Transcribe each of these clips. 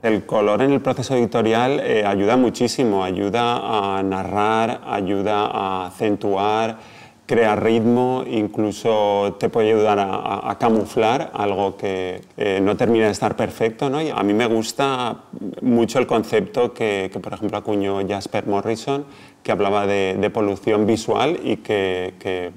El color en el proceso editorial eh, ayuda muchísimo, ayuda a narrar, ayuda a acentuar, crea ritmo, incluso te puede ayudar a, camuflar algo que no termina de estar perfecto. Y a mí me gusta mucho el concepto que, por ejemplo, acuñó Jasper Morrison, que hablaba de, polución visual y que,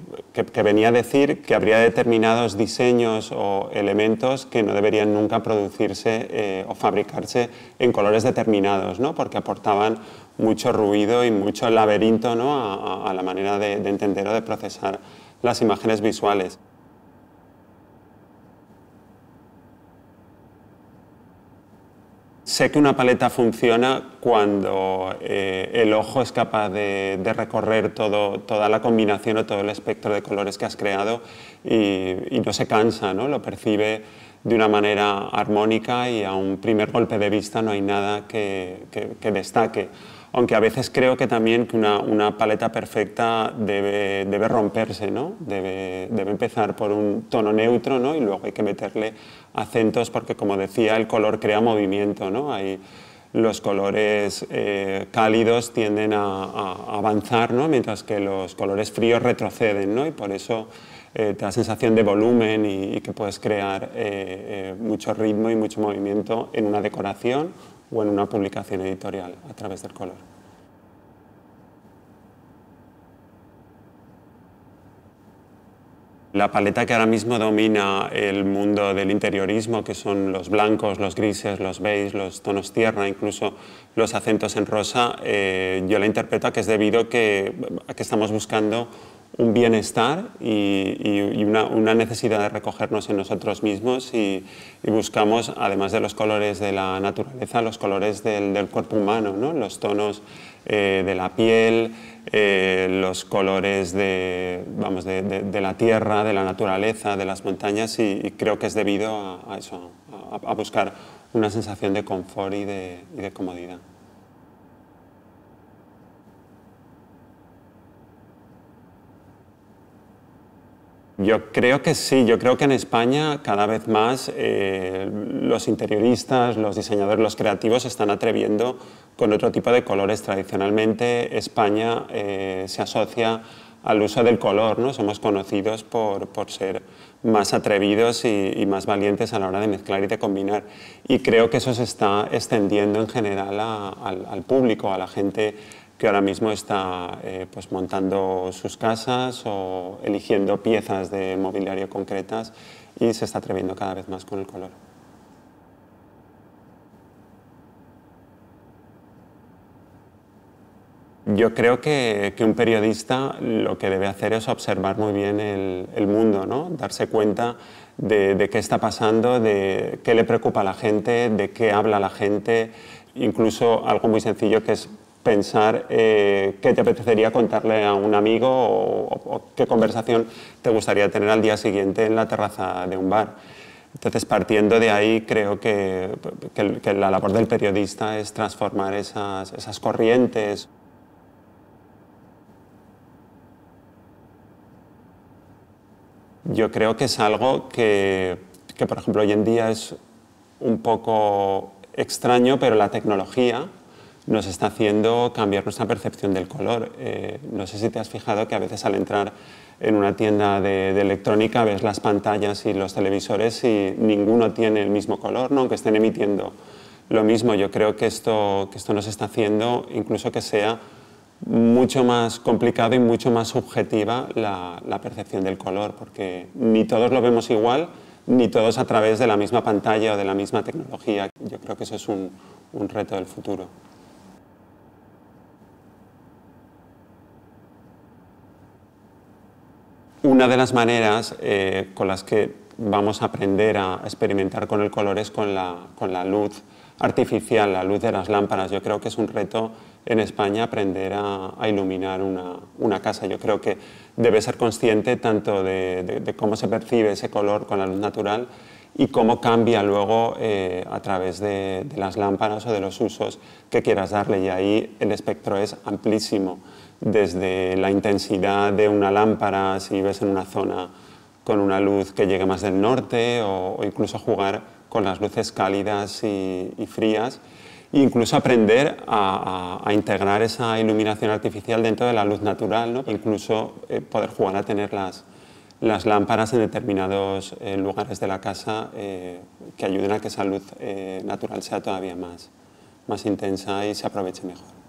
venía a decir que habría determinados diseños o elementos que no deberían nunca producirse eh, o fabricarse en colores determinados, ¿no? porque aportaban mucho ruido y mucho laberinto ¿no? a, la manera de, entender o de procesar las imágenes visuales. Sé que una paleta funciona cuando eh, el ojo es capaz de, recorrer toda la combinación o todo el espectro de colores que has creado y, no se cansa, lo percibe de una manera armónica y a un primer golpe de vista no hay nada que destaque aunque a veces creo que también una, paleta perfecta debe, romperse, ¿no? Debe, empezar por un tono neutro y luego hay que meterle acentos porque, como decía, el color crea movimiento. los colores eh, cálidos tienden a, avanzar, mientras que los colores fríos retroceden y por eso eh, te da sensación de volumen y, que puedes crear eh, eh, mucho ritmo y mucho movimiento en una decoración o en una publicación editorial a través del color. La paleta que ahora mismo domina el mundo del interiorismo, que son los blancos, los grises, los beige, los tonos tierra, incluso los acentos en rosa, eh, yo la interpreto que es debido que, a que estamos buscando un bienestar y, una, necesidad de recogernos en nosotros mismos y, buscamos, además de los colores de la naturaleza, los colores del, cuerpo humano, ¿no? los tonos eh, de la piel, eh, los colores de, la tierra, de la naturaleza, de las montañas y, creo que es debido a, eso, a, buscar una sensación de confort y de comodidad. Yo creo que sí, yo creo que en España cada vez más eh, los interioristas, los diseñadores, los creativos se están atreviendo con otro tipo de colores. Tradicionalmente España eh, se asocia al uso del color, ¿no? somos conocidos por, por ser más atrevidos y, más valientes a la hora de mezclar y de combinar. Y creo que eso se está extendiendo en general al público, a la gente que ahora mismo está eh, pues montando sus casas o eligiendo piezas de mobiliario concretas y se está atreviendo cada vez más con el color. Yo creo que, un periodista lo que debe hacer es observar muy bien el, mundo, darse cuenta de, de qué está pasando, de qué le preocupa a la gente, de qué habla la gente, incluso algo muy sencillo que es pensar eh, qué te apetecería contarle a un amigo o, qué conversación te gustaría tener al día siguiente en la terraza de un bar. Entonces, partiendo de ahí, creo que, la labor del periodista es transformar esas, corrientes. Yo creo que es algo que, por ejemplo, hoy en día es un poco extraño, pero la tecnología, nos está haciendo cambiar nuestra percepción del color. Eh, no sé si te has fijado que a veces al entrar en una tienda de, electrónica ves las pantallas y los televisores y ninguno tiene el mismo color, aunque estén emitiendo lo mismo. Yo creo que esto, que esto nos está haciendo incluso que sea mucho más complicado y mucho más subjetiva la, percepción del color, porque ni todos lo vemos igual, ni todos a través de la misma pantalla o de la misma tecnología. Yo creo que eso es un reto del futuro. Una de las maneras eh, con las que vamos a aprender a experimentar con el color es con la, luz artificial, la luz de las lámparas. Yo creo que es un reto en España aprender a, iluminar una, casa. Yo creo que debe ser consciente tanto de, cómo se percibe ese color con la luz natural y cómo cambia luego eh, a través de las lámparas o de los usos que quieras darle. Y ahí el espectro es amplísimo desde la intensidad de una lámpara si ves en una zona con una luz que llegue más del norte o, incluso jugar con las luces cálidas y, frías e incluso aprender a, integrar esa iluminación artificial dentro de la luz natural, e incluso eh, poder jugar a tener las, lámparas en determinados eh, lugares de la casa eh, que ayuden a que esa luz natural sea todavía más, más intensa y se aproveche mejor.